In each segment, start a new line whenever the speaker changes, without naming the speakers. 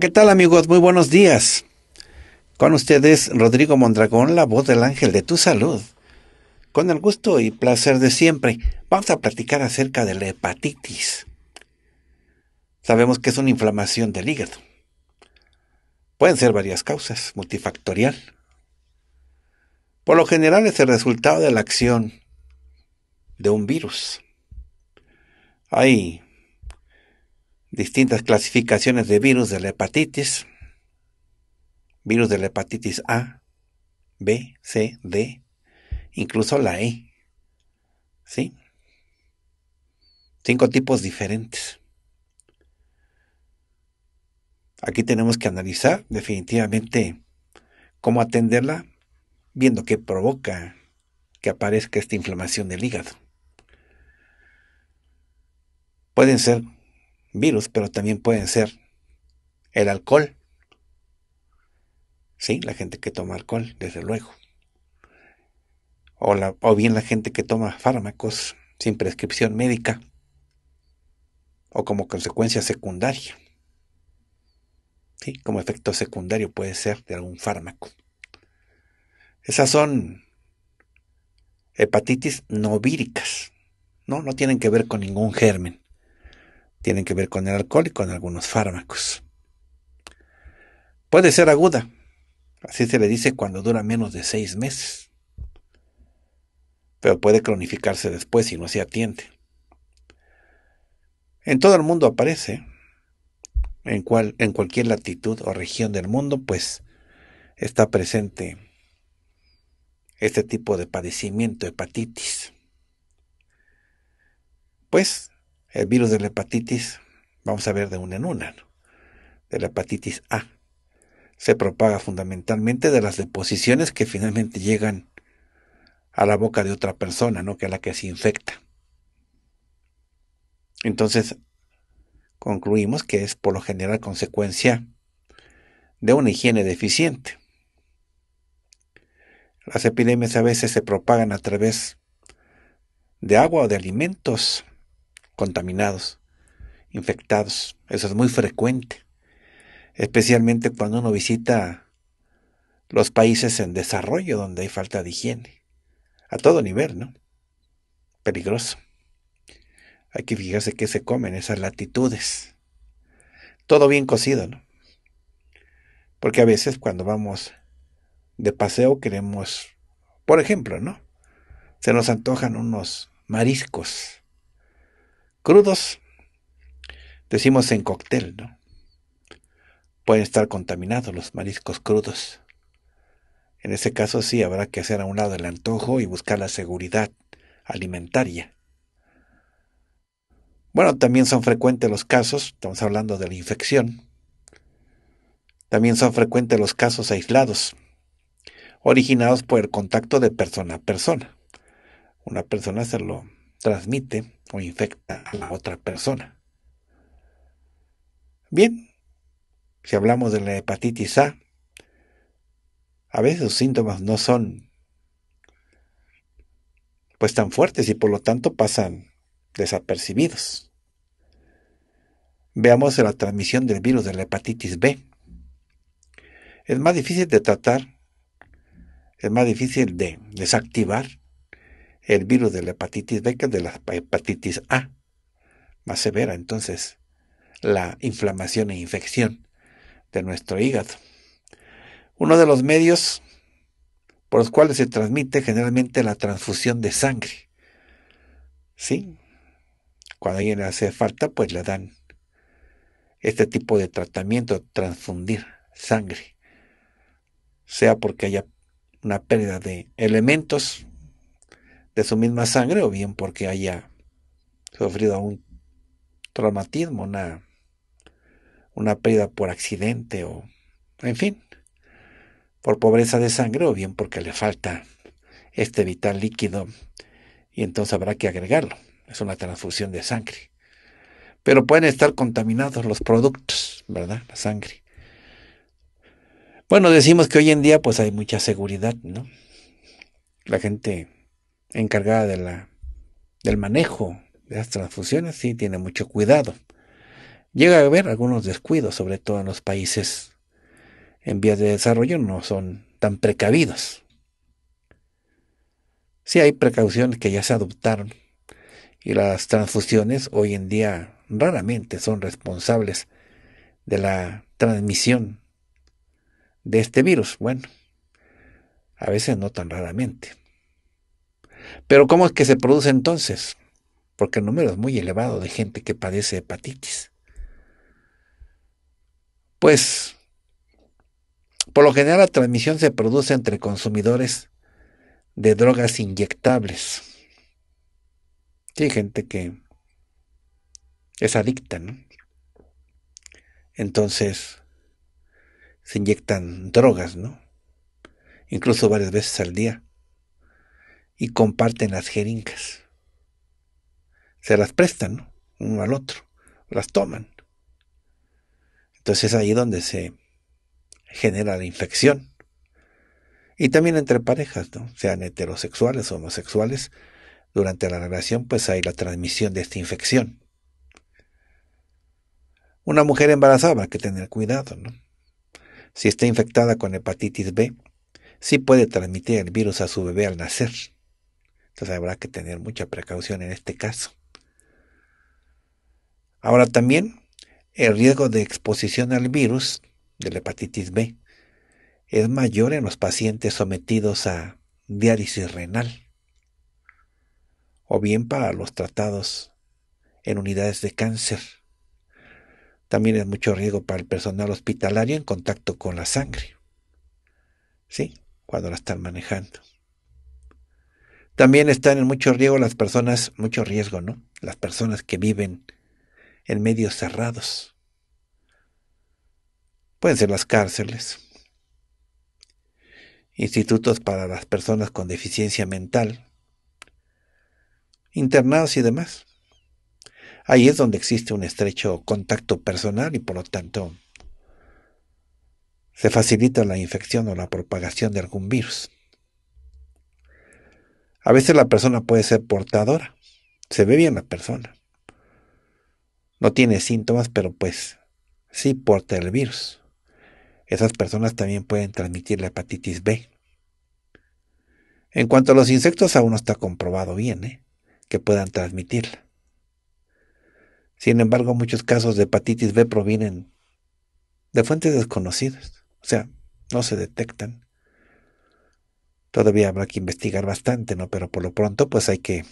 ¿qué tal amigos? Muy buenos días. Con ustedes Rodrigo Mondragón, la voz del ángel de tu salud. Con el gusto y placer de siempre, vamos a platicar acerca de la hepatitis. Sabemos que es una inflamación del hígado. Pueden ser varias causas, multifactorial. Por lo general es el resultado de la acción de un virus. Hay distintas clasificaciones de virus de la hepatitis, virus de la hepatitis A, B, C, D, incluso la E. ¿Sí? Cinco tipos diferentes. Aquí tenemos que analizar definitivamente cómo atenderla, viendo qué provoca que aparezca esta inflamación del hígado. Pueden ser virus, pero también pueden ser el alcohol. Sí, la gente que toma alcohol, desde luego. O, o bien la gente que toma fármacos sin prescripción médica o como consecuencia secundaria. ¿Sí? Como efecto secundario puede ser de algún fármaco. Esas son hepatitis no víricas. No, no tienen que ver con ningún germen tienen que ver con el alcohol y con algunos fármacos. Puede ser aguda, así se le dice cuando dura menos de seis meses, pero puede cronificarse después si no se atiende. En todo el mundo aparece, en, cual, en cualquier latitud o región del mundo, pues está presente este tipo de padecimiento, hepatitis. Pues el virus de la hepatitis, vamos a ver de una en una, de la hepatitis A, se propaga fundamentalmente de las deposiciones que finalmente llegan a la boca de otra persona, ¿no? que a la que se infecta. Entonces, concluimos que es por lo general consecuencia de una higiene deficiente. Las epidemias a veces se propagan a través de agua o de alimentos contaminados, infectados. Eso es muy frecuente, especialmente cuando uno visita los países en desarrollo donde hay falta de higiene. A todo nivel, ¿no? Peligroso. Hay que fijarse qué se comen en esas latitudes. Todo bien cocido, ¿no? Porque a veces cuando vamos de paseo queremos, por ejemplo, ¿no? Se nos antojan unos mariscos crudos, decimos en cóctel, ¿no? Pueden estar contaminados los mariscos crudos. En ese caso sí habrá que hacer a un lado el antojo y buscar la seguridad alimentaria. Bueno, también son frecuentes los casos, estamos hablando de la infección, también son frecuentes los casos aislados, originados por el contacto de persona a persona. Una persona se lo transmite o infecta a la otra persona. Bien, si hablamos de la hepatitis A, a veces los síntomas no son pues tan fuertes y por lo tanto pasan desapercibidos. Veamos la transmisión del virus de la hepatitis B. Es más difícil de tratar, es más difícil de desactivar el virus de la hepatitis B que de la hepatitis A, más severa entonces, la inflamación e infección de nuestro hígado. Uno de los medios por los cuales se transmite generalmente la transfusión de sangre. ¿Sí? Mm. Cuando a alguien le hace falta, pues le dan este tipo de tratamiento, transfundir sangre. Sea porque haya una pérdida de elementos de su misma sangre o bien porque haya sufrido un traumatismo, una, una pérdida por accidente o, en fin, por pobreza de sangre o bien porque le falta este vital líquido y entonces habrá que agregarlo. Es una transfusión de sangre. Pero pueden estar contaminados los productos, ¿verdad? La sangre. Bueno, decimos que hoy en día pues hay mucha seguridad, ¿no? La gente encargada del manejo de las transfusiones sí tiene mucho cuidado. Llega a haber algunos descuidos, sobre todo en los países en vías de desarrollo, no son tan precavidos. Sí hay precauciones que ya se adoptaron y las transfusiones hoy en día raramente son responsables de la transmisión de este virus. Bueno, a veces no tan raramente. Pero ¿cómo es que se produce entonces? Porque el número es muy elevado de gente que padece hepatitis. Pues, por lo general la transmisión se produce entre consumidores de drogas inyectables. Sí, hay gente que es adicta, ¿no? Entonces, se inyectan drogas, ¿no? Incluso varias veces al día y comparten las jeringas. Se las prestan uno al otro, las toman. Entonces es ahí donde se genera la infección. Y también entre parejas, ¿no? sean heterosexuales o homosexuales, durante la relación pues hay la transmisión de esta infección. Una mujer embarazada hay que tener cuidado, ¿no? Si está infectada con hepatitis B, sí puede transmitir el virus a su bebé al nacer. Entonces habrá que tener mucha precaución en este caso. Ahora también el riesgo de exposición al virus de la hepatitis B es mayor en los pacientes sometidos a diálisis renal o bien para los tratados en unidades de cáncer. También es mucho riesgo para el personal hospitalario en contacto con la sangre. ¿Sí? Cuando la están manejando. También están en mucho riesgo las personas, mucho riesgo, ¿no? Las personas que viven en medios cerrados. Pueden ser las cárceles, institutos para las personas con deficiencia mental, internados y demás. Ahí es donde existe un estrecho contacto personal y por lo tanto se facilita la infección o la propagación de algún virus. A veces la persona puede ser portadora. Se ve bien la persona. No tiene síntomas, pero pues sí porta el virus. Esas personas también pueden transmitir la hepatitis B. En cuanto a los insectos, aún no está comprobado bien ¿eh? que puedan transmitirla. Sin embargo, muchos casos de hepatitis B provienen de fuentes desconocidas, o sea, no se detectan Todavía habrá que investigar bastante, ¿no? Pero por lo pronto, pues hay que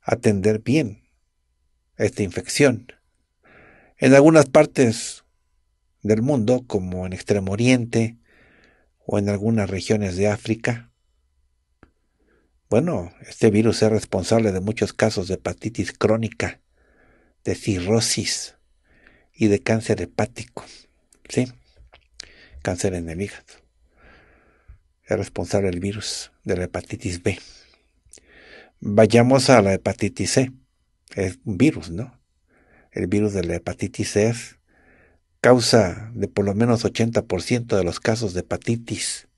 atender bien esta infección. En algunas partes del mundo, como en Extremo Oriente o en algunas regiones de África, bueno, este virus es responsable de muchos casos de hepatitis crónica, de cirrosis y de cáncer hepático, ¿sí? Cáncer en el hígado es responsable del virus de la hepatitis B. Vayamos a la hepatitis C. Es un virus, ¿no? El virus de la hepatitis C es causa de por lo menos 80% de los casos de hepatitis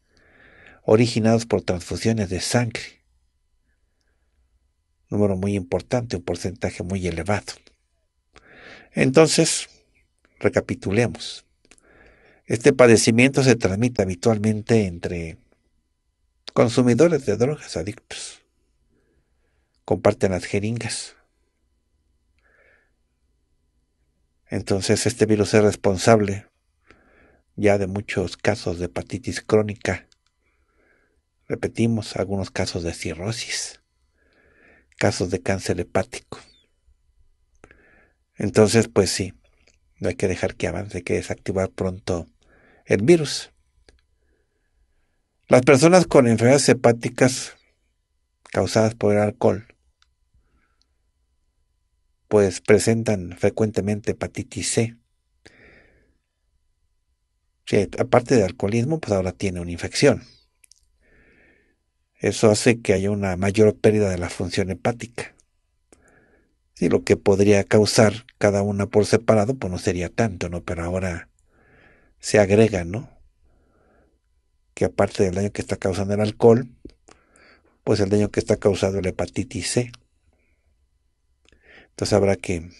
originados por transfusiones de sangre. Número muy importante, un porcentaje muy elevado. Entonces, recapitulemos. Este padecimiento se transmite habitualmente entre consumidores de drogas adictos, comparten las jeringas. Entonces este virus es responsable ya de muchos casos de hepatitis crónica. Repetimos, algunos casos de cirrosis, casos de cáncer hepático. Entonces, pues sí, no hay que dejar que avance, hay que desactivar pronto el virus. Las personas con enfermedades hepáticas causadas por el alcohol, pues presentan frecuentemente hepatitis C. aparte del alcoholismo, pues ahora tiene una infección. Eso hace que haya una mayor pérdida de la función hepática. Y lo que podría causar cada una por separado, pues no sería tanto, ¿no? Pero ahora se agrega, ¿no? que aparte del daño que está causando el alcohol, pues el daño que está causando la hepatitis C. Entonces habrá que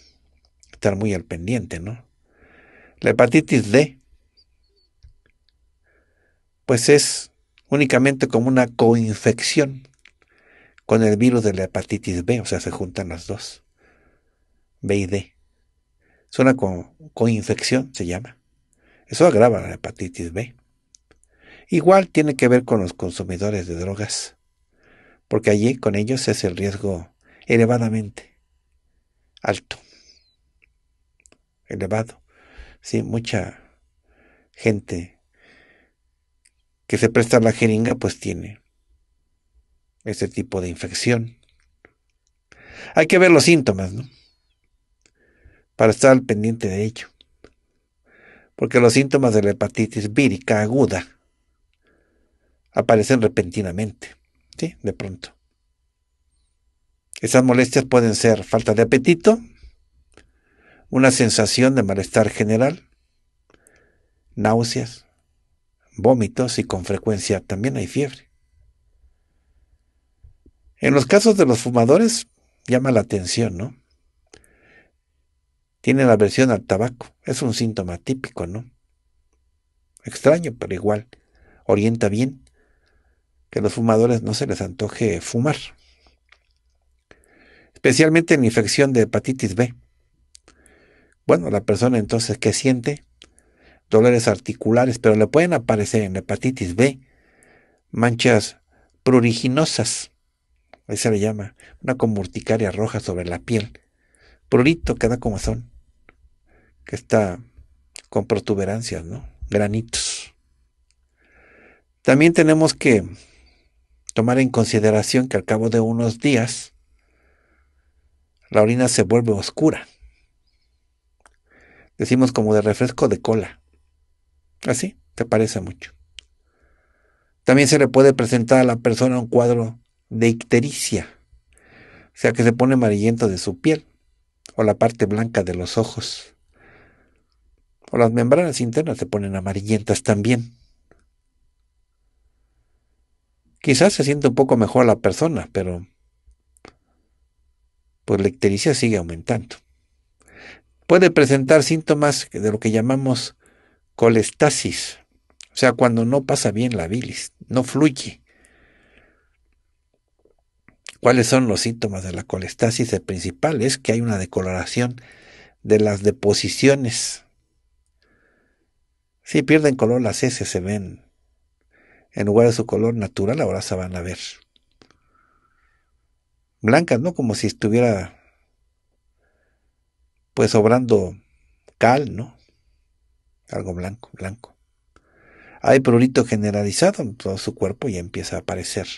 estar muy al pendiente, ¿no? La hepatitis D, pues es únicamente como una coinfección con el virus de la hepatitis B, o sea, se juntan las dos, B y D. Es una coinfección, se llama. Eso agrava la hepatitis B. Igual tiene que ver con los consumidores de drogas, porque allí con ellos es el riesgo elevadamente alto, elevado. Sí, mucha gente que se presta la jeringa pues tiene ese tipo de infección. Hay que ver los síntomas, ¿no? Para estar al pendiente de ello. Porque los síntomas de la hepatitis vírica aguda aparecen repentinamente, ¿sí? De pronto. Esas molestias pueden ser falta de apetito, una sensación de malestar general, náuseas, vómitos y con frecuencia también hay fiebre. En los casos de los fumadores llama la atención, ¿no? Tienen aversión al tabaco, es un síntoma típico, ¿no? Extraño, pero igual, orienta bien que los fumadores no se les antoje fumar, especialmente en infección de hepatitis B. Bueno, la persona entonces, que siente? Dolores articulares, pero le pueden aparecer en hepatitis B manchas pruriginosas, ahí se le llama, una comurticaria roja sobre la piel, prurito que da son. que está con protuberancias, ¿no? Granitos. También tenemos que tomar en consideración que al cabo de unos días la orina se vuelve oscura. Decimos como de refresco de cola. Así, te parece mucho. También se le puede presentar a la persona un cuadro de ictericia, o sea que se pone amarillento de su piel, o la parte blanca de los ojos, o las membranas internas se ponen amarillentas también. Quizás se siente un poco mejor la persona, pero pues la ictericia sigue aumentando. Puede presentar síntomas de lo que llamamos colestasis, o sea, cuando no pasa bien la bilis, no fluye. ¿Cuáles son los síntomas de la colestasis? El principal es que hay una decoloración de las deposiciones. Si pierden color las heces, se ven en lugar de su color natural, ahora se van a ver blancas, ¿no? Como si estuviera pues sobrando cal, ¿no? Algo blanco, blanco. Hay prurito generalizado en todo su cuerpo y empieza a aparecer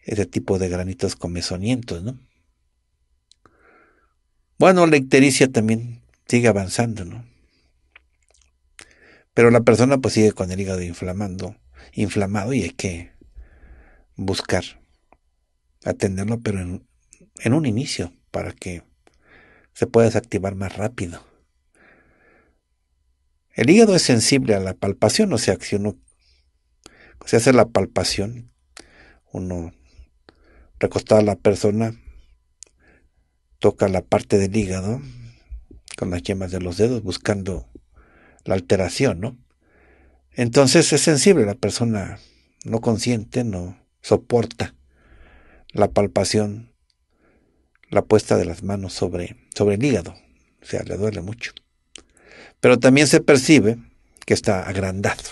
ese tipo de granitos comezonientos, ¿no? Bueno, la ictericia también sigue avanzando, ¿no? Pero la persona pues sigue con el hígado inflamando, inflamado y hay que buscar atenderlo, pero en, un inicio para que se pueda desactivar más rápido. El hígado es sensible a la palpación, o sea, si uno se hace la palpación, uno recostada a la persona, toca la parte del hígado con las yemas de los dedos, buscando la alteración, ¿no? Entonces es sensible la persona no consciente, no soporta la palpación, la puesta de las manos sobre, sobre el hígado, o sea, le duele mucho. Pero también se percibe que está agrandado,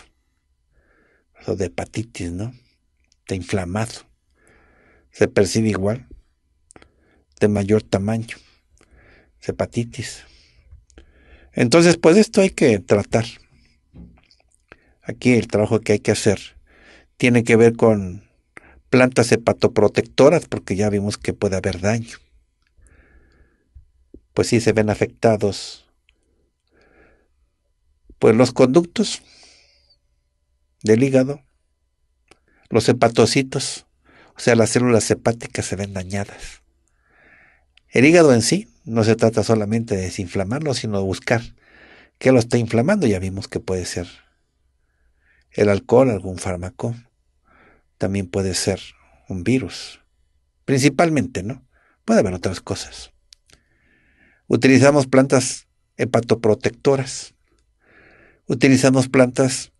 lo de hepatitis, ¿no? Está inflamado. Se percibe igual, de mayor tamaño, hepatitis. Entonces, pues esto hay que tratar. Aquí el trabajo que hay que hacer tiene que ver con plantas hepatoprotectoras, porque ya vimos que puede haber daño. Pues sí se ven afectados pues los conductos del hígado, los hepatocitos, o sea, las células hepáticas se ven dañadas. El hígado en sí no se trata solamente de desinflamarlo, sino de buscar qué lo está inflamando. Ya vimos que puede ser el alcohol, algún fármaco. También puede ser un virus. Principalmente, ¿no? Puede haber otras cosas. Utilizamos plantas hepatoprotectoras. Utilizamos plantas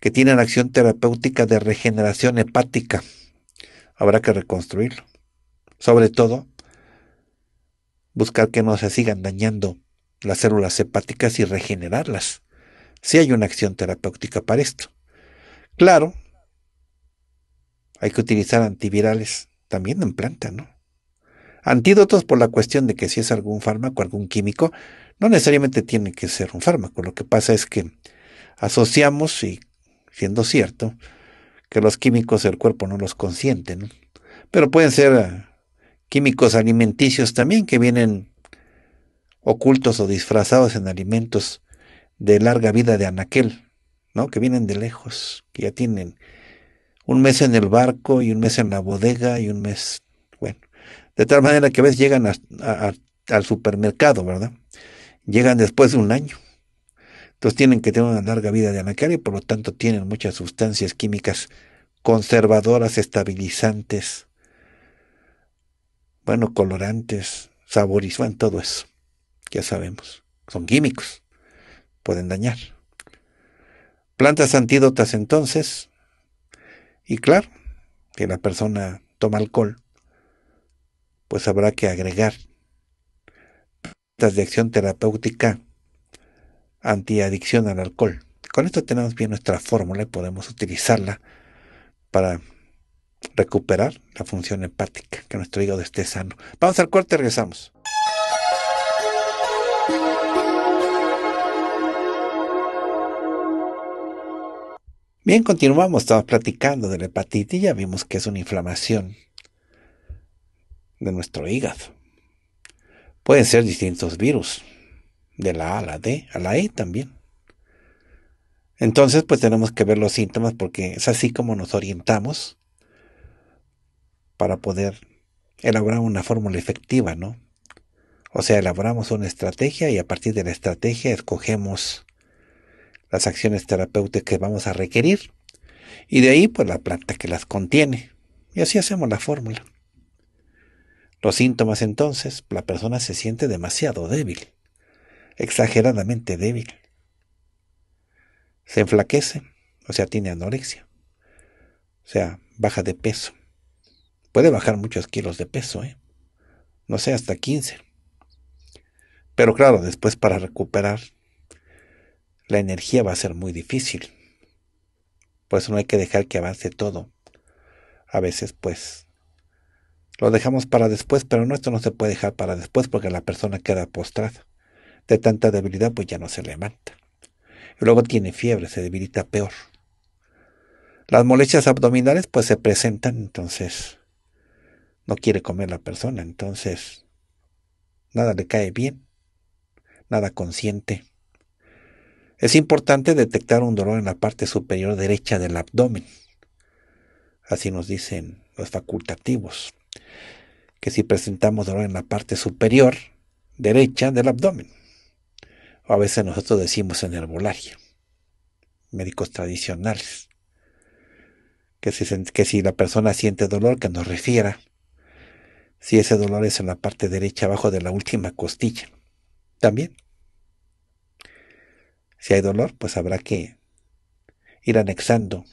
que tienen acción terapéutica de regeneración hepática. Habrá que reconstruirlo. Sobre todo buscar que no se sigan dañando las células hepáticas y regenerarlas. Si hay una acción terapéutica para esto. Claro, hay que utilizar antivirales también en planta, ¿no? Antídotos por la cuestión de que si es algún fármaco, algún químico, no necesariamente tiene que ser un fármaco. Lo que pasa es que asociamos, y siendo cierto, que los químicos del cuerpo no los consienten, ¿no? pero pueden ser eh, químicos alimenticios también que vienen ocultos o disfrazados en alimentos de larga vida de anaquel, ¿no? Que vienen de lejos, que ya tienen un mes en el barco y un mes en la bodega y un mes, bueno, de tal manera que a veces llegan al supermercado, ¿verdad? Llegan después de un año. Entonces tienen que tener una larga vida de anaquel y por lo tanto tienen muchas sustancias químicas conservadoras, estabilizantes, bueno, colorantes, saborizan todo eso. Ya sabemos, son químicos, pueden dañar. Plantas antídotas entonces, y claro, si la persona toma alcohol, pues habrá que agregar plantas de acción terapéutica antiadicción al alcohol. Con esto tenemos bien nuestra fórmula y podemos utilizarla para recuperar la función hepática, que nuestro hígado esté sano. Vamos al corte, regresamos. Bien, continuamos, estamos platicando de la hepatitis, ya vimos que es una inflamación de nuestro hígado. Pueden ser distintos virus, de la A a la D, a la E también. Entonces, pues tenemos que ver los síntomas porque es así como nos orientamos para poder elaborar una fórmula efectiva, ¿no? O sea, elaboramos una estrategia y a partir de la estrategia escogemos las acciones terapéuticas que vamos a requerir y de ahí pues la planta que las contiene. Y así hacemos la fórmula. Los síntomas entonces, la persona se siente demasiado débil, exageradamente débil. Se enflaquece, o sea, tiene anorexia, o sea, baja de peso Puede bajar muchos kilos de peso, ¿eh? no sé, hasta 15. Pero claro, después para recuperar la energía va a ser muy difícil. Pues no hay que dejar que avance todo. A veces pues lo dejamos para después, pero no, esto no se puede dejar para después porque la persona queda postrada. De tanta debilidad pues ya no se levanta. Y luego tiene fiebre, se debilita peor. Las molestias abdominales pues se presentan, entonces no quiere comer la persona, entonces nada le cae bien, nada consciente. Es importante detectar un dolor en la parte superior derecha del abdomen. Así nos dicen los facultativos, que si presentamos dolor en la parte superior derecha del abdomen, o a veces nosotros decimos en herbolaria, médicos tradicionales, que si, que si la persona siente dolor, que nos refiera si ese dolor es en la parte derecha abajo de la última costilla. También. Si hay dolor, pues habrá que ir anexando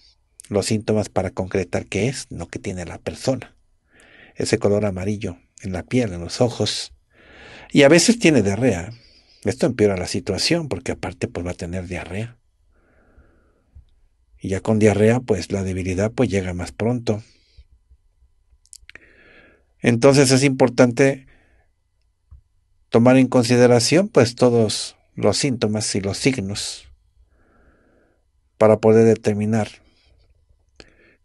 los síntomas para concretar qué es lo que tiene la persona. Ese color amarillo en la piel, en los ojos. Y a veces tiene diarrea. Esto empeora la situación porque aparte pues va a tener diarrea. Y ya con diarrea pues la debilidad pues llega más pronto. Entonces es importante tomar en consideración pues todos los síntomas y los signos para poder determinar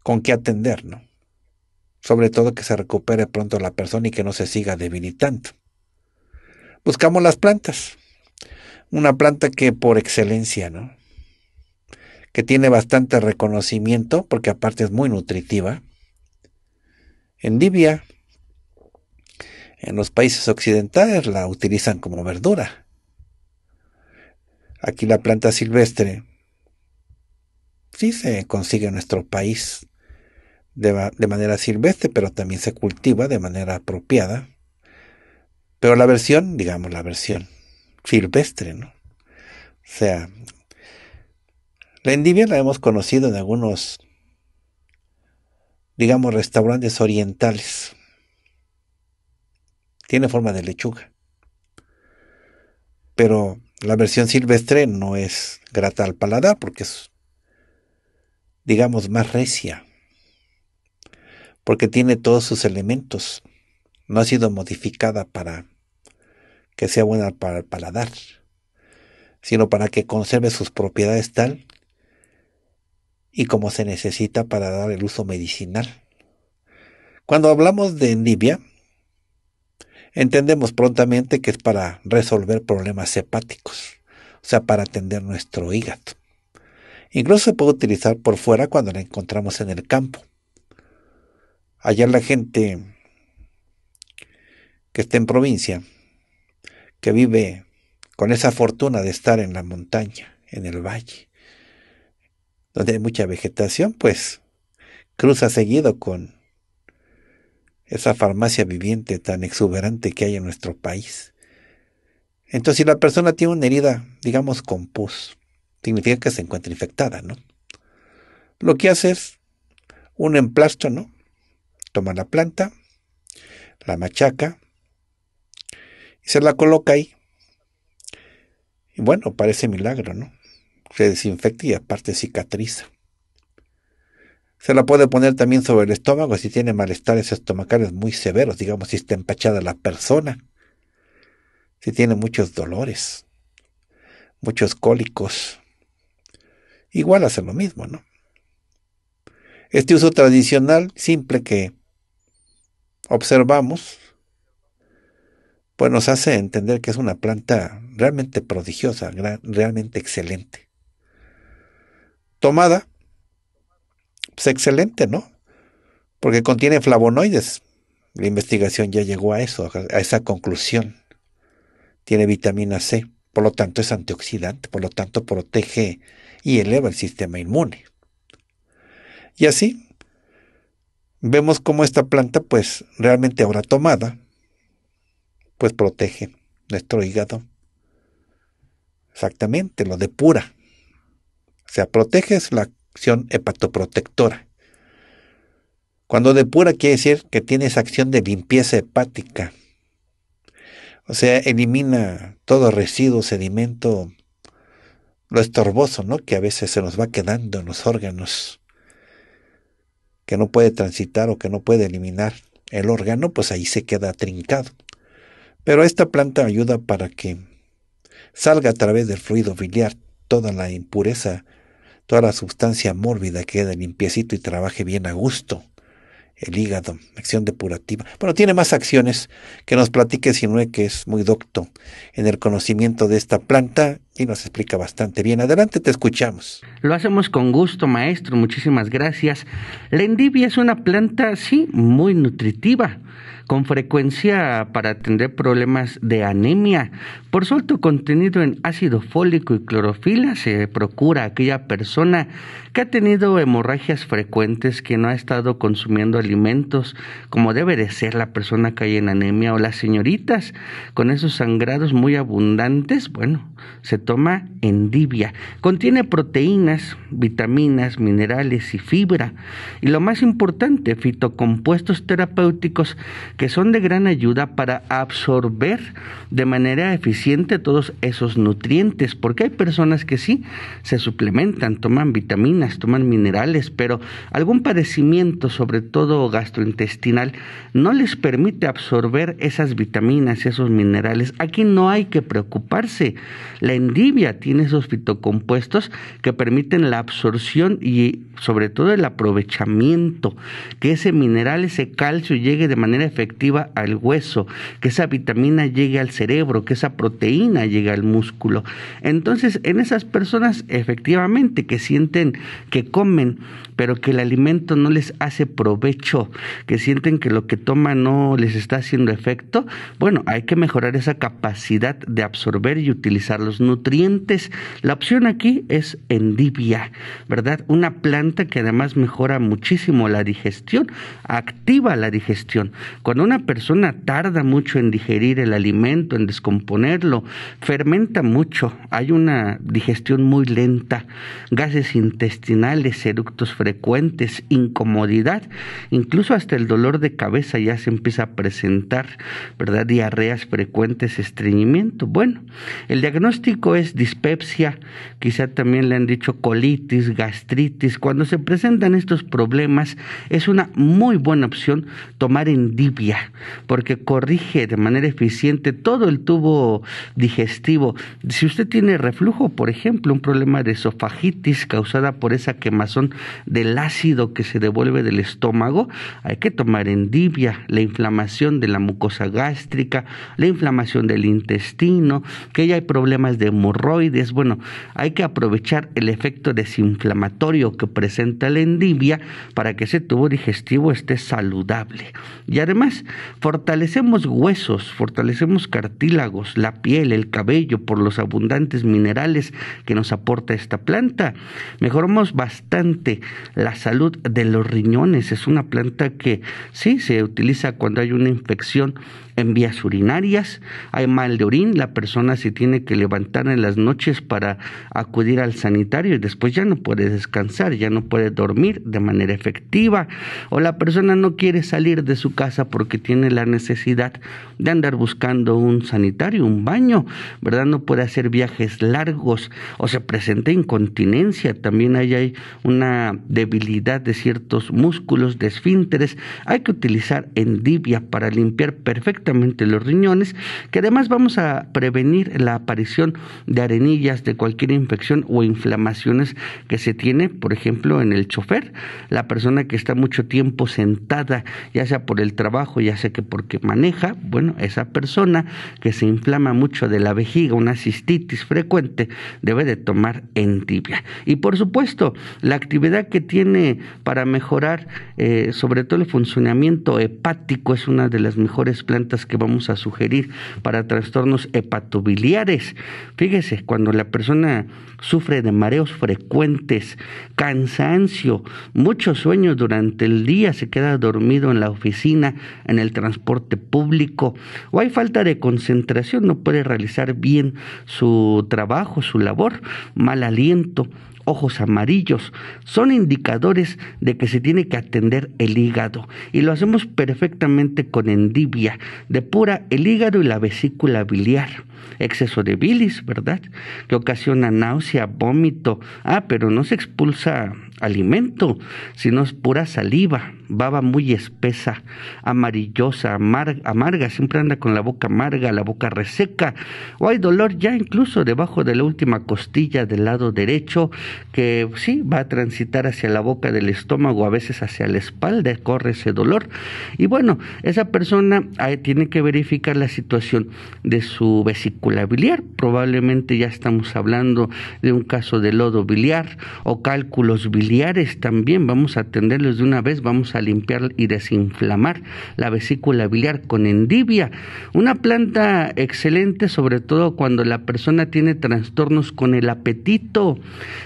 con qué atender, ¿no? Sobre todo que se recupere pronto la persona y que no se siga debilitando. Buscamos las plantas. Una planta que por excelencia, ¿no? Que tiene bastante reconocimiento porque aparte es muy nutritiva. En en los países occidentales la utilizan como verdura. Aquí la planta silvestre sí se consigue en nuestro país de, manera silvestre, pero también se cultiva de manera apropiada. Pero la versión, digamos, la versión silvestre, ¿no? O sea, la endivia la hemos conocido en algunos, digamos, restaurantes orientales tiene forma de lechuga. Pero la versión silvestre no es grata al paladar porque es, digamos, más recia, porque tiene todos sus elementos, no ha sido modificada para que sea buena para el paladar, sino para que conserve sus propiedades tal y como se necesita para dar el uso medicinal. Cuando hablamos de endivia, Entendemos prontamente que es para resolver problemas hepáticos, o sea, para atender nuestro hígado. Incluso se puede utilizar por fuera cuando la encontramos en el campo. Allá la gente que está en provincia, que vive con esa fortuna de estar en la montaña, en el valle, donde hay mucha vegetación, pues cruza seguido con esa farmacia viviente tan exuberante que hay en nuestro país. Entonces, si la persona tiene una herida, digamos, con pus, significa que se encuentra infectada, ¿no? Lo que hace es un emplasto, ¿no? Toma la planta, la machaca y se la coloca ahí. Y bueno, parece milagro, ¿no? Se desinfecta y aparte cicatriza. Se la puede poner también sobre el estómago si tiene malestares estomacales muy severos, digamos si está empachada la persona, si tiene muchos dolores, muchos cólicos. Igual hace lo mismo, ¿no? Este uso tradicional, simple que observamos, pues nos hace entender que es una planta realmente prodigiosa, realmente excelente. Tomada pues excelente, ¿no? Porque contiene flavonoides. La investigación ya llegó a eso, a esa conclusión. Tiene vitamina C, por lo tanto es antioxidante, por lo tanto protege y eleva el sistema inmune. Y así vemos cómo esta planta, pues realmente ahora tomada, pues protege nuestro hígado. Exactamente, lo depura. O sea, protege la acción hepatoprotectora. Cuando depura quiere decir que tiene esa acción de limpieza hepática. O sea, elimina todo residuo, sedimento, lo estorboso, Que a veces se nos va quedando en los órganos, que no puede transitar o que no puede eliminar el órgano, pues ahí se queda trincado. Pero esta planta ayuda para que salga a través del fluido biliar toda la impureza toda la sustancia mórbida queda limpiecito y trabaje bien a gusto. El hígado, acción depurativa. Bueno, tiene más acciones que nos platique Sinue, que es muy docto en el conocimiento de esta planta y nos explica bastante bien. Adelante, te escuchamos.
Lo hacemos con gusto, maestro. Muchísimas gracias. La endivia es una planta, sí, muy nutritiva, con frecuencia para atender problemas de anemia. Por su alto contenido en ácido fólico y clorofila, se procura aquella persona que ha tenido hemorragias frecuentes, que no ha estado consumiendo alimentos, como debe de ser la persona que hay en anemia, o las señoritas con esos sangrados muy abundantes. Bueno, se toma endivia. Contiene proteínas, vitaminas, minerales y fibra. Y lo más importante, fitocompuestos terapéuticos que son de gran ayuda para absorber de manera eficiente todos esos nutrientes. Porque hay personas que sí se suplementan, toman vitaminas, toman minerales, pero algún padecimiento, sobre todo gastrointestinal, no les permite absorber esas vitaminas, y esos minerales. Aquí no hay que preocuparse. La Libia tiene esos fitocompuestos que permiten la absorción y sobre todo el aprovechamiento, que ese mineral, ese calcio llegue de manera efectiva al hueso, que esa vitamina llegue al cerebro, que esa proteína llegue al músculo. Entonces, en esas personas efectivamente que sienten que comen, pero que el alimento no les hace provecho, que sienten que lo que toman no les está haciendo efecto, bueno, hay que mejorar esa capacidad de absorber y utilizar los nutrientes la opción aquí es endivia, ¿verdad? Una planta que además mejora muchísimo la digestión, activa la digestión. Cuando una persona tarda mucho en digerir el alimento, en descomponerlo, fermenta mucho, hay una digestión muy lenta, gases intestinales, eructos frecuentes, incomodidad, incluso hasta el dolor de cabeza ya se empieza a presentar, ¿verdad? Diarreas frecuentes, estreñimiento. Bueno, el diagnóstico es dispepsia, quizá también le han dicho colitis, gastritis. Cuando se presentan estos problemas, es una muy buena opción tomar endivia, porque corrige de manera eficiente todo el tubo digestivo. Si usted tiene reflujo, por ejemplo, un problema de esofagitis causada por esa quemazón del ácido que se devuelve del estómago, hay que tomar endivia, la inflamación de la mucosa gástrica, la inflamación del intestino, que ya hay problemas de hemorroides. Bueno, hay que aprovechar el efecto desinflamatorio que presenta la endivia para que ese tubo digestivo esté saludable. Y además, fortalecemos huesos, fortalecemos cartílagos, la piel, el cabello por los abundantes minerales que nos aporta esta planta. Mejoramos bastante la salud de los riñones. Es una planta que sí se utiliza cuando hay una infección en vías urinarias, hay mal de orín, la persona se tiene que levantar en las noches para acudir al sanitario y después ya no puede descansar, ya no puede dormir de manera efectiva, o la persona no quiere salir de su casa porque tiene la necesidad de andar buscando un sanitario, un baño, ¿verdad? No puede hacer viajes largos o se presenta incontinencia, también hay una debilidad de ciertos músculos, de esfínteres, hay que utilizar endivia para limpiar perfectamente los riñones, que además vamos a prevenir la aparición de arenillas, de cualquier infección o inflamaciones que se tiene, por ejemplo, en el chofer, la persona que está mucho tiempo sentada, ya sea por el trabajo, ya sea que porque maneja, bueno, esa persona que se inflama mucho de la vejiga, una cistitis frecuente, debe de tomar tibia. Y por supuesto, la actividad que tiene para mejorar eh, sobre todo el funcionamiento hepático es una de las mejores plantas que vamos a sugerir para trastornos hepatobiliares. Fíjese, cuando la persona sufre de mareos frecuentes, cansancio, mucho sueño durante el día, se queda dormido en la oficina, en el transporte público, o hay falta de concentración, no puede realizar bien su trabajo, su labor, mal aliento, ojos amarillos, son indicadores de que se tiene que atender el hígado y lo hacemos perfectamente con endivia, depura el hígado y la vesícula biliar. Exceso de bilis, ¿verdad? Que ocasiona náusea, vómito. Ah, pero no se expulsa alimento, sino es pura saliva, baba muy espesa, amarillosa, amarga, siempre anda con la boca amarga, la boca reseca, o hay dolor ya incluso debajo de la última costilla del lado derecho, que sí, va a transitar hacia la boca del estómago, a veces hacia la espalda, corre ese dolor. Y bueno, esa persona tiene que verificar la situación de su vesícula biliar, probablemente ya estamos hablando de un caso de lodo biliar o cálculos biliares, biliares también vamos a atenderlos de una vez, vamos a limpiar y desinflamar la vesícula biliar con endivia, una planta excelente sobre todo cuando la persona tiene trastornos con el apetito.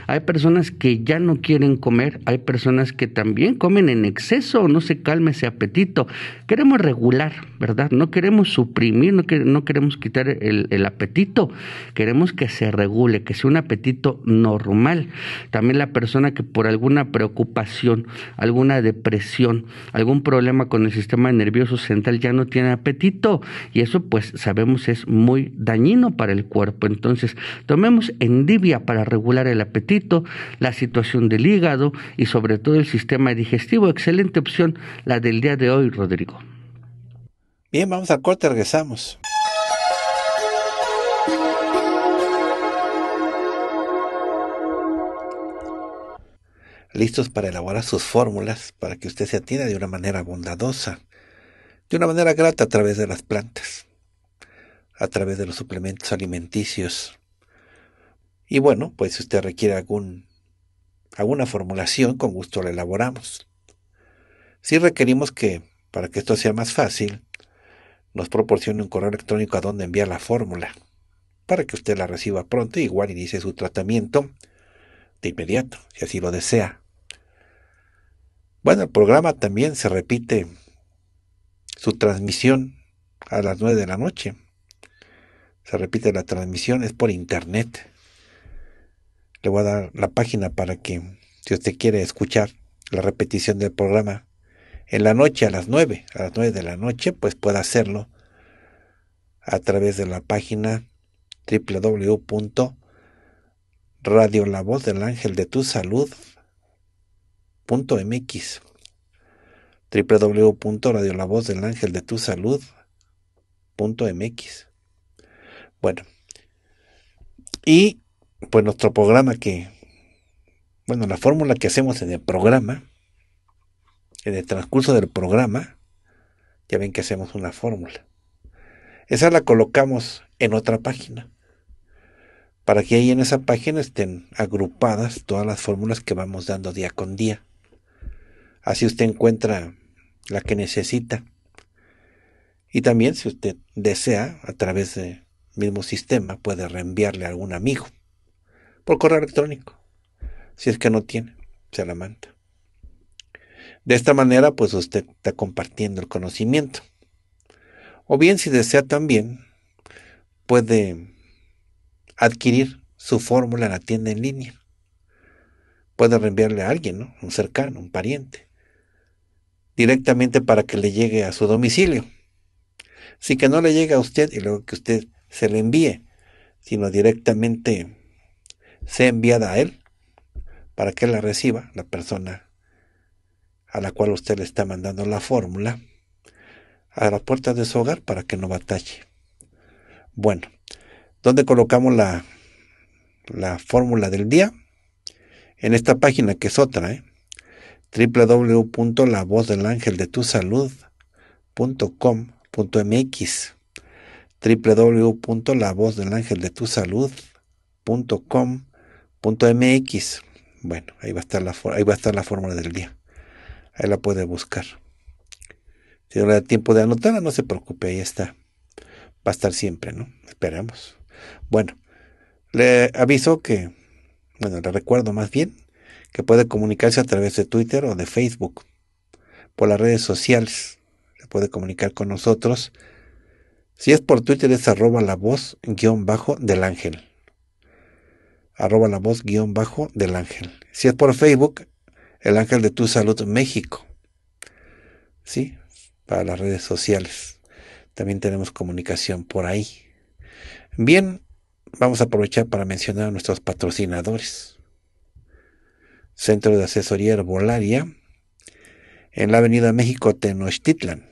Hay personas que ya no quieren comer, hay personas que también comen en exceso, no se calma ese apetito. Queremos regular, ¿verdad? No queremos suprimir, no, queremos quitar el, el apetito, queremos que se regule, que sea un apetito normal. También la persona que por alguna preocupación, alguna depresión, algún problema con el sistema nervioso central, ya no tiene apetito y eso pues sabemos es muy dañino para el cuerpo. Entonces, tomemos endivia para regular el apetito, la situación del hígado y sobre todo el sistema digestivo. Excelente opción la del día de hoy, Rodrigo.
Bien, vamos a corte, regresamos. listos para elaborar sus fórmulas para que usted se atienda de una manera bondadosa, de una manera grata a través de las plantas, a través de los suplementos alimenticios. Y bueno, pues si usted requiere algún, alguna formulación, con gusto la elaboramos. Si requerimos que, para que esto sea más fácil, nos proporcione un correo electrónico a donde enviar la fórmula, para que usted la reciba pronto, e igual inicie su tratamiento de inmediato, si así lo desea. Bueno, el programa también se repite su transmisión a las 9 de la noche. Se repite la transmisión, es por internet. Le voy a dar la página para que, si usted quiere escuchar la repetición del programa en la noche a las 9, a las 9 de la noche, pues pueda hacerlo a través de la página voz del ángel de tu salud ángel de punto mx Bueno, y pues nuestro programa que, bueno, la fórmula que hacemos en el programa, en el transcurso del programa, ya ven que hacemos una fórmula. Esa la colocamos en otra página, para que ahí en esa página estén agrupadas todas las fórmulas que vamos dando día con día. Así usted encuentra la que necesita. Y también, si usted desea, a través del mismo sistema, puede reenviarle a algún amigo por correo electrónico. Si es que no tiene, se la manda. De esta manera, pues usted está compartiendo el conocimiento. O bien, si desea también, puede adquirir su fórmula en la tienda en línea. Puede reenviarle a alguien, ¿no? Un cercano, un pariente directamente para que le llegue a su domicilio. Así que no le llegue a usted y luego que usted se le envíe, sino directamente sea enviada a él para que la reciba la persona a la cual usted le está mandando la fórmula a la puerta de su hogar para que no batalle. Bueno, ¿dónde colocamos la, la fórmula del día? En esta página que es otra, ¿eh? www.lavozdelangeldetusalud.com.mx www.lavozdelangeldetusalud.com.mx Bueno, ahí va a estar la ahí va a estar la fórmula del día. Ahí la puede buscar. Si no le da tiempo de anotarla, no se preocupe, ahí está. Va a estar siempre, ¿no? Esperamos. Bueno, le aviso que, bueno, le recuerdo más bien que puede comunicarse a través de Twitter o de Facebook, por las redes sociales. Se puede comunicar con nosotros. Si es por Twitter es arroba la voz guión bajo del ángel. Arroba la voz guión bajo del ángel. Si es por Facebook, el ángel de tu salud México. ¿Sí? Para las redes sociales. También tenemos comunicación por ahí. Bien, vamos a aprovechar para mencionar a nuestros patrocinadores. Centro de Asesoría Herbolaria, en la Avenida México Tenochtitlan,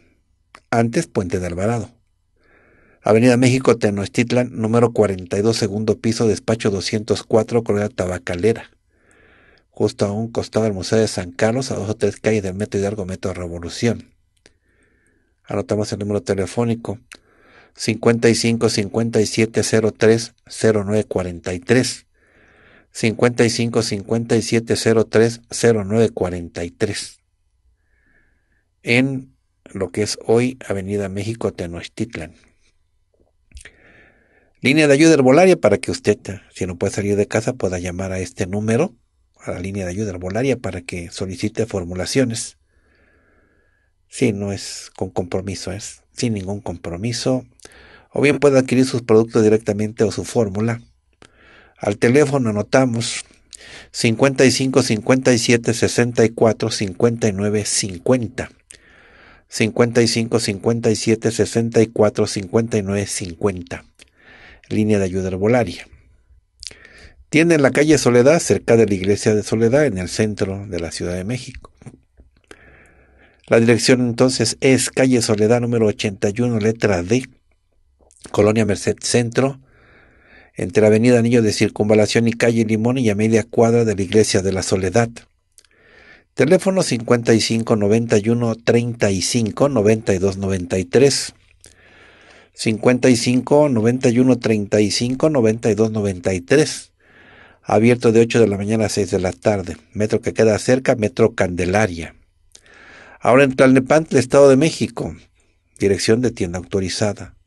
antes Puente de Alvarado. Avenida México Tenochtitlan, número 42, segundo piso, despacho 204, Correa Tabacalera. Justo a un costado del Museo de San Carlos, a dos o tres calles del Metro Hidalgo Metro Revolución. Anotamos el número telefónico 55 57 03 09 55 57 03 09 43 en lo que es hoy Avenida México Tenochtitlan. Línea de ayuda herbolaria para que usted, si no puede salir de casa, pueda llamar a este número, a la línea de ayuda herbolaria para que solicite formulaciones. Si no es con compromiso, es sin ningún compromiso. O bien puede adquirir sus productos directamente o su fórmula al teléfono anotamos 55 57 64 59 50. 55 57 64 59 50. Línea de ayuda herbolaria. Tiene en la calle Soledad, cerca de la iglesia de Soledad, en el centro de la Ciudad de México. La dirección entonces es calle Soledad número 81, letra D, Colonia Merced Centro, entre Avenida Anillo de Circunvalación y Calle Limón y a media cuadra de la Iglesia de la Soledad. Teléfono 55 91 35 92 93. 55 91 35 92 93. Abierto de 8 de la mañana a 6 de la tarde. Metro que queda cerca, Metro Candelaria. Ahora en Tlalnepantla, Estado de México. Dirección de tienda autorizada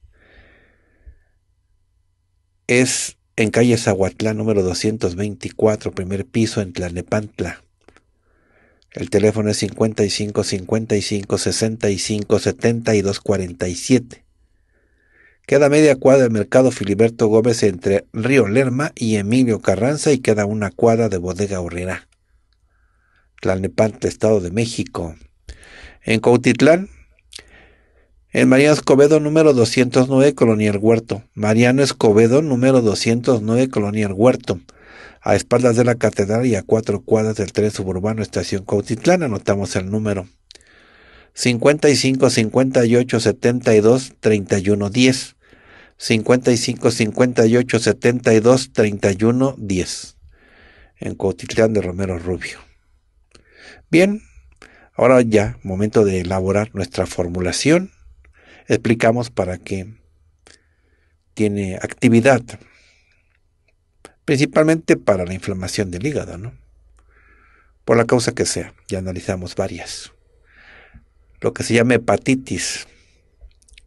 es en calle Zahuatlán, número 224, primer piso, en Tlalnepantla. El teléfono es 55 55 65 72 47. Queda media cuadra del mercado Filiberto Gómez entre Río Lerma y Emilio Carranza y queda una cuadra de Bodega Horrera. Tlalnepantla, Estado de México. En Cautitlán, en Mariano Escobedo número 209, Colonia El Huerto. Mariano Escobedo número 209, Colonia El Huerto. A espaldas de la catedral y a cuatro cuadras del tren suburbano Estación Cautitlán, anotamos el número. 55 58 72 31 10. 55 58 72 31 10. En Cautitlán de Romero Rubio. Bien, ahora ya, momento de elaborar nuestra formulación explicamos para qué tiene actividad, principalmente para la inflamación del hígado, Por la causa que sea, ya analizamos varias. Lo que se llama hepatitis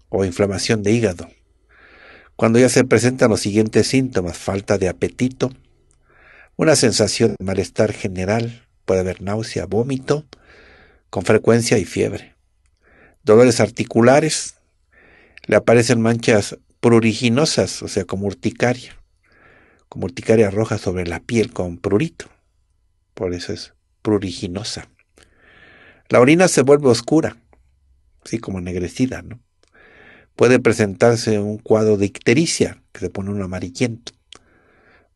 o inflamación de hígado. Cuando ya se presentan los siguientes síntomas, falta de apetito, una sensación de malestar general, puede haber náusea, vómito, con frecuencia y fiebre. Dolores articulares, le aparecen manchas pruriginosas, o sea, como urticaria, como urticaria roja sobre la piel con prurito. Por eso es pruriginosa. La orina se vuelve oscura, así como ennegrecida, ¿no? Puede presentarse un cuadro de ictericia, que se pone un amarillento,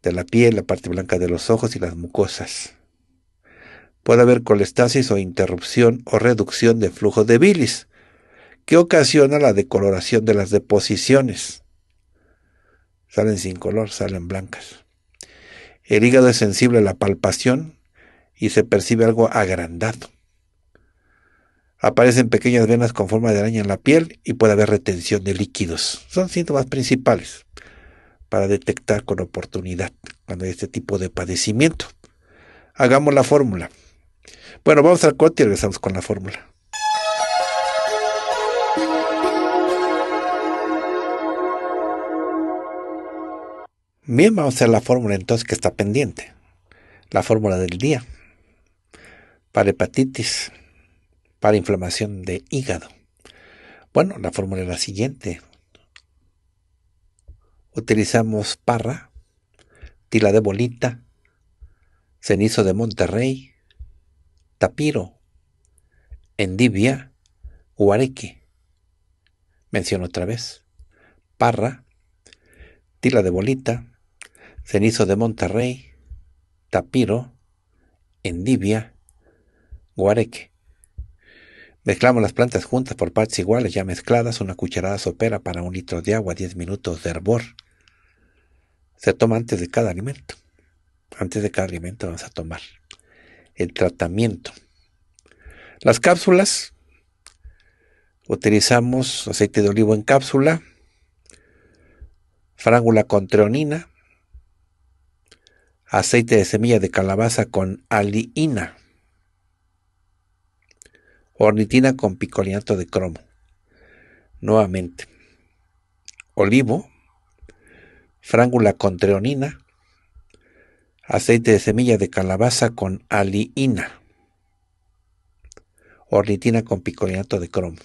de la piel, la parte blanca de los ojos y las mucosas. Puede haber colestasis o interrupción o reducción de flujo de bilis, que ocasiona la decoloración de las deposiciones. Salen sin color, salen blancas. El hígado es sensible a la palpación y se percibe algo agrandado. Aparecen pequeñas venas con forma de araña en la piel y puede haber retención de líquidos. Son síntomas principales para detectar con oportunidad cuando hay este tipo de padecimiento. Hagamos la fórmula. Bueno, vamos al corte y regresamos con la fórmula. Bien, vamos a hacer la fórmula entonces que está pendiente. La fórmula del día. Para hepatitis, para inflamación de hígado. Bueno, la fórmula es la siguiente. Utilizamos parra, tila de bolita, cenizo de Monterrey, tapiro, endivia, huareque. Menciono otra vez. Parra, tila de bolita, Cenizo de Monterrey, Tapiro, Endivia, Guareque. Mezclamos las plantas juntas por partes iguales, ya mezcladas, una cucharada sopera para un litro de agua, 10 minutos de hervor. Se toma antes de cada alimento. Antes de cada alimento vamos a tomar el tratamiento. Las cápsulas, utilizamos aceite de olivo en cápsula, frángula con treonina, aceite de semilla de calabaza con aliina, ornitina con picolinato de cromo. Nuevamente, olivo, frángula con treonina, aceite de semilla de calabaza con aliina, ornitina con picolinato de cromo.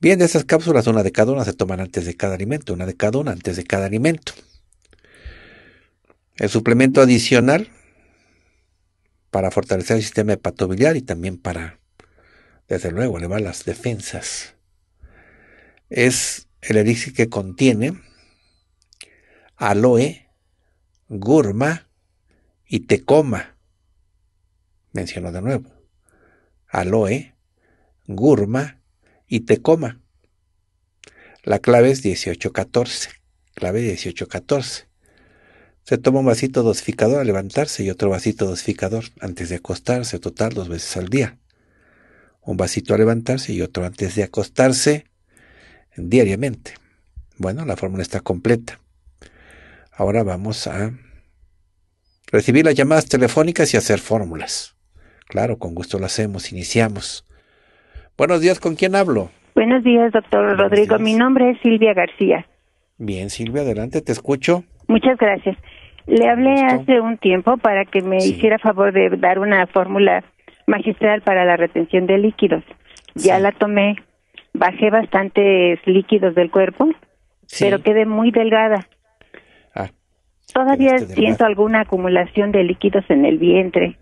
Bien, de esas cápsulas, una de cada una se toman antes de cada alimento, una de cada una antes de cada alimento. El suplemento adicional para fortalecer el sistema hepatobiliar y también para, desde luego, elevar las defensas. Es el elixir que contiene aloe, gurma y tecoma. Menciono de nuevo. Aloe, gurma y tecoma. La clave es 1814. Clave 1814. Se toma un vasito dosificador al levantarse y otro vasito dosificador antes de acostarse, total dos veces al día. Un vasito al levantarse y otro antes de acostarse diariamente. Bueno, la fórmula está completa. Ahora vamos a recibir las llamadas telefónicas y hacer fórmulas. Claro, con gusto lo hacemos, iniciamos. Buenos días, ¿con quién hablo?
Buenos días, doctor Rodrigo. Mi nombre es Silvia García.
Bien, Silvia, adelante,
te escucho. Muchas gracias. Le hablé hace un tiempo para que me hiciera favor de dar una fórmula magistral para la retención de líquidos. Ya la tomé, bajé bastantes líquidos del cuerpo, pero quedé muy delgada. Ah, todavía siento alguna acumulación de líquidos en el vientre.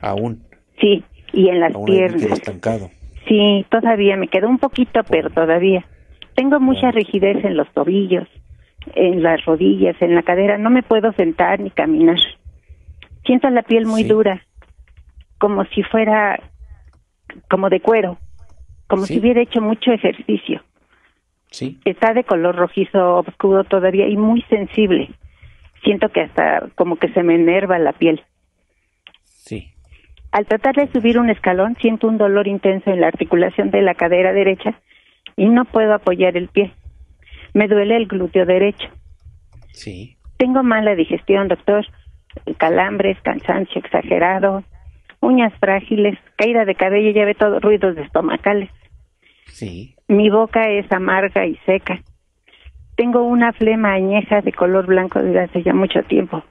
Aún. Sí, y en las Aún piernas. Estancado. Sí, todavía me quedó un poquito, pero todavía. Tengo mucha rigidez en los tobillos en las rodillas, en la cadera, no me puedo sentar ni caminar. Siento la piel muy dura, como si fuera como de cuero, como si hubiera hecho mucho ejercicio. Sí. Está de color rojizo oscuro todavía y muy sensible. Siento que hasta como que se me enerva la piel. Sí. Al tratar de subir un escalón siento un dolor intenso en la articulación de la cadera derecha y no puedo apoyar el pie me duele el glúteo derecho. Sí. Tengo mala digestión, doctor, calambres, cansancio exagerado, uñas frágiles, caída de cabello, ya ve todos ruidos de estomacales. Sí. Mi boca es amarga y seca. Tengo una flema añeja de color blanco desde hace ya mucho tiempo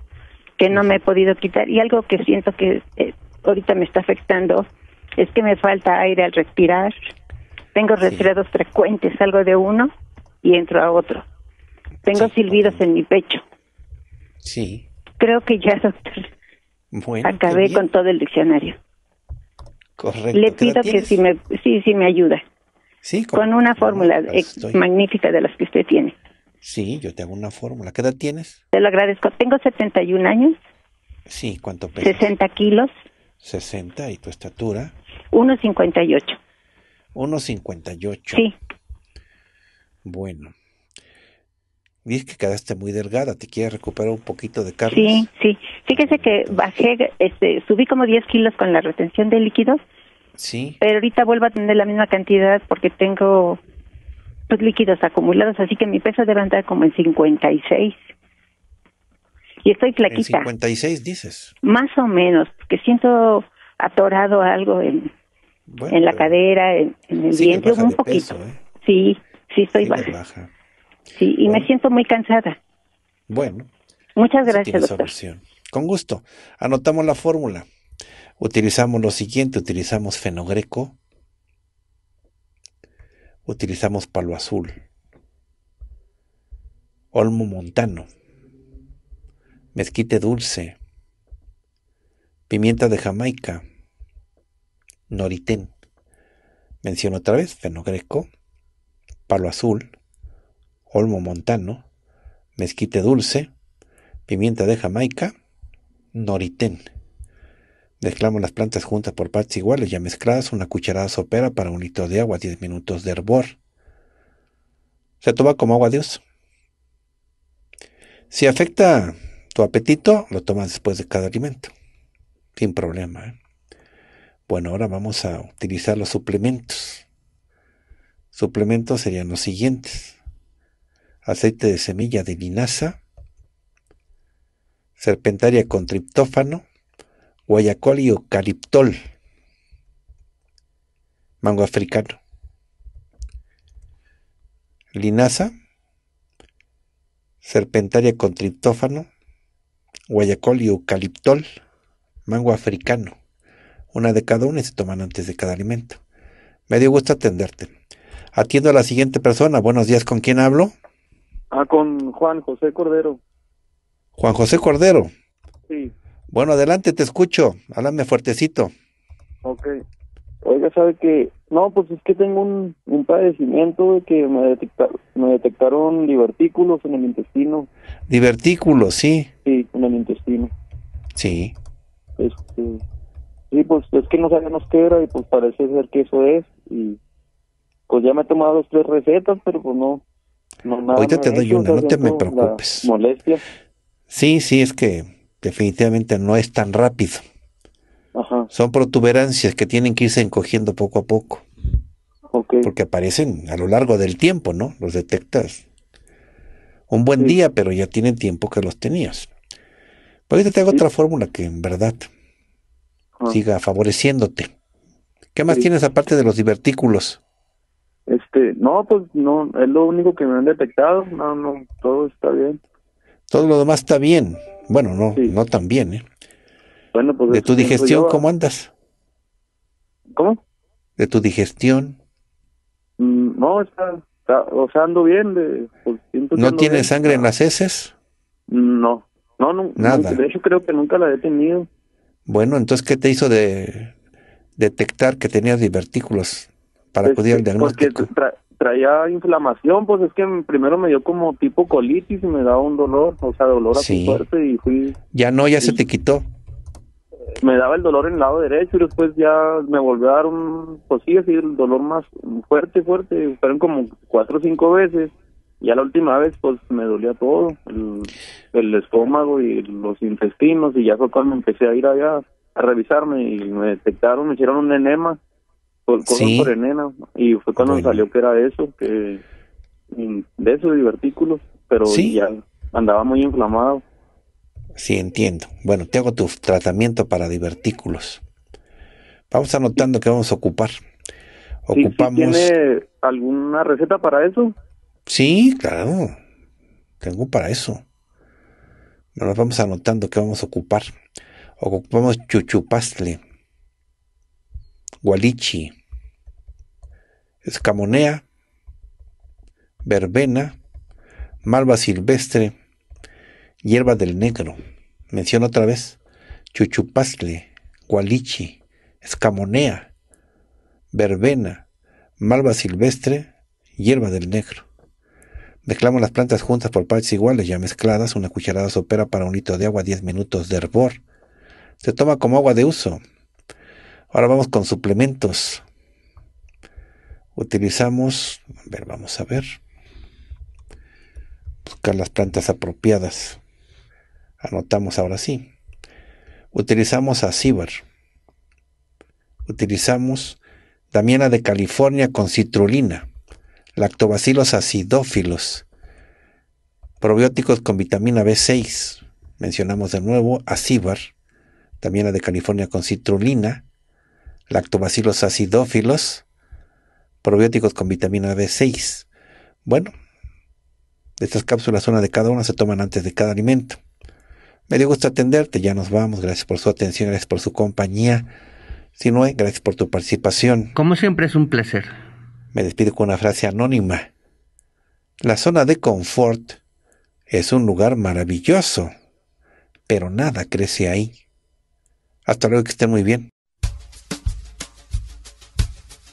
que no me he podido quitar y algo que siento que eh, ahorita me está afectando es que me falta aire al respirar. Tengo resfriados frecuentes, algo de uno y entro a otro. Tengo silbidos en mi pecho. Sí. Creo que ya, doctor. Bueno, acabé con todo el diccionario.
Correcto. Le pido que si
me, sí, me ayuda. Sí, con, con una fórmula eh, magnífica de las que usted tiene.
Sí, yo te hago una fórmula. ¿Qué edad tienes?
Te lo agradezco. Tengo 71 años.
Sí, ¿cuánto pesas?
60 kilos.
60, ¿y tu estatura?
1,58.
1,58. Sí. Bueno. Y que quedaste muy delgada, ¿te quieres recuperar un poquito de carne? Sí,
sí. Fíjese que bajé, este, subí como 10 kilos con la retención de líquidos. Sí. Pero ahorita vuelvo a tener la misma cantidad porque tengo los pues, líquidos acumulados, así que mi peso debe andar como en 56. Y estoy flaquita. ¿En
56 dices?
Más o menos, porque siento atorado algo en, en la cadera, en, el vientre, un poquito. ¿eh? Sí. Sí, estoy Sí, y me siento muy cansada. Bueno. Muchas gracias,
Con gusto. Anotamos la fórmula. Utilizamos lo siguiente, utilizamos fenogreco, utilizamos palo azul, olmo montano, mezquite dulce, pimienta de Jamaica, noritén. Menciono otra vez, fenogreco, Palo Azul, Olmo Montano, Mezquite Dulce, Pimienta de Jamaica, Noritén. Mezclamos las plantas juntas por partes iguales, ya mezcladas, una cucharada sopera para un litro de agua, 10 minutos de hervor. Se toma como agua Dios. Si afecta tu apetito, lo tomas después de cada alimento. Sin problema. ¿eh? Bueno, ahora vamos a utilizar los suplementos. Suplementos serían los siguientes. Aceite de semilla de linaza, serpentaria con triptófano, guayacol y eucaliptol, mango africano, linaza, serpentaria con triptófano, guayacol y eucaliptol, mango africano. Una de cada una y se toman antes de cada alimento. Me dio gusto atenderte. Atiendo a la siguiente persona. Buenos días, ¿con quién hablo?
Ah, con Juan José Cordero.
Juan José Cordero. Sí. Bueno, adelante, te escucho. Háblame fuertecito.
Ok. Oiga, sabe que. No, pues es que tengo un, padecimiento de que me, detectaron divertículos en el intestino.
Divertículos, sí.
Sí, en el intestino. Sí. Este, sí, pues es que no sabemos qué era y pues parece ser que eso es. Y pues ya me he tomado tres recetas, pero pues no. Ahorita te doy una, no te me preocupes. Molestia.
Sí, sí, es que definitivamente no es tan rápido. Ajá. Son protuberancias que tienen que irse encogiendo poco a poco. Okay. Porque aparecen a lo largo del tiempo, ¿no? Los detectas. Un buen día, pero ya tienen tiempo que los tenías. pues ahorita te hago otra fórmula que en verdad ah. siga favoreciéndote. ¿Qué más tienes aparte de los divertículos?
Este, no, pues no, es lo único que me han detectado, no, no, todo está bien.
Todo lo demás está bien, bueno, no, no tan bien, ¿eh?
Bueno, pues... ¿De tu digestión cómo andas? ¿Cómo?
¿De tu digestión?
Mm, no, está, o sea, ando bien. De, pues, ¿No tiene
sangre en las heces?
No, no, Nada. de hecho, creo que nunca la he tenido.
Bueno, entonces, ¿qué te hizo de detectar que tenías divertículos para poder acudir al diagnóstico?
Porque traía inflamación, pues es que primero me dio como tipo colitis y me daba un dolor, o sea, dolor así fuerte y fui...
Ya no, ya se te quitó.
Eh, me daba el dolor en el lado derecho y después ya me volvió a dar un, pues sí, así el dolor más fuerte, fuerte, fueron como cuatro o cinco veces. Ya la última vez, pues me dolía todo, el, el estómago y los intestinos, y ya fue cuando empecé a ir allá a revisarme y me detectaron, me hicieron un enema por y fue cuando salió que era eso que mm, de esos divertículos pero ya andaba muy inflamado
sí entiendo bueno te hago tu tratamiento para divertículos vamos anotando que vamos a ocupar ocupamos tiene
alguna receta para eso
sí claro tengo para eso vamos anotando que vamos a ocupar ocupamos chuchupastle Gualichi, Escamonea, Verbena, Malva silvestre, Hierba del negro. Menciono otra vez, chuchupazle, Gualichi, Escamonea, Verbena, Malva silvestre, Hierba del negro. Mezclamos las plantas juntas por partes iguales, ya mezcladas, una cucharada sopera para un litro de agua, 10 minutos de hervor. Se toma como agua de uso, Ahora vamos con suplementos. Utilizamos, a ver, vamos a ver, buscar las plantas apropiadas. Anotamos ahora sí. Utilizamos acíbar. Utilizamos damiana de California con citrulina, lactobacilos acidófilos, probióticos con vitamina B6. Mencionamos de nuevo También damiana de California con citrulina, lactobacilos acidófilos, probióticos con vitamina B6. Bueno, estas cápsulas, una de cada una, se toman antes de cada alimento. Me dio gusto atenderte, ya nos vamos, gracias por su atención, gracias por su compañía. Si no, eh, gracias por tu participación. Como siempre es un placer. Me despido con una frase anónima. La zona de confort es un lugar maravilloso, pero nada crece ahí. Hasta luego, que estén
muy bien.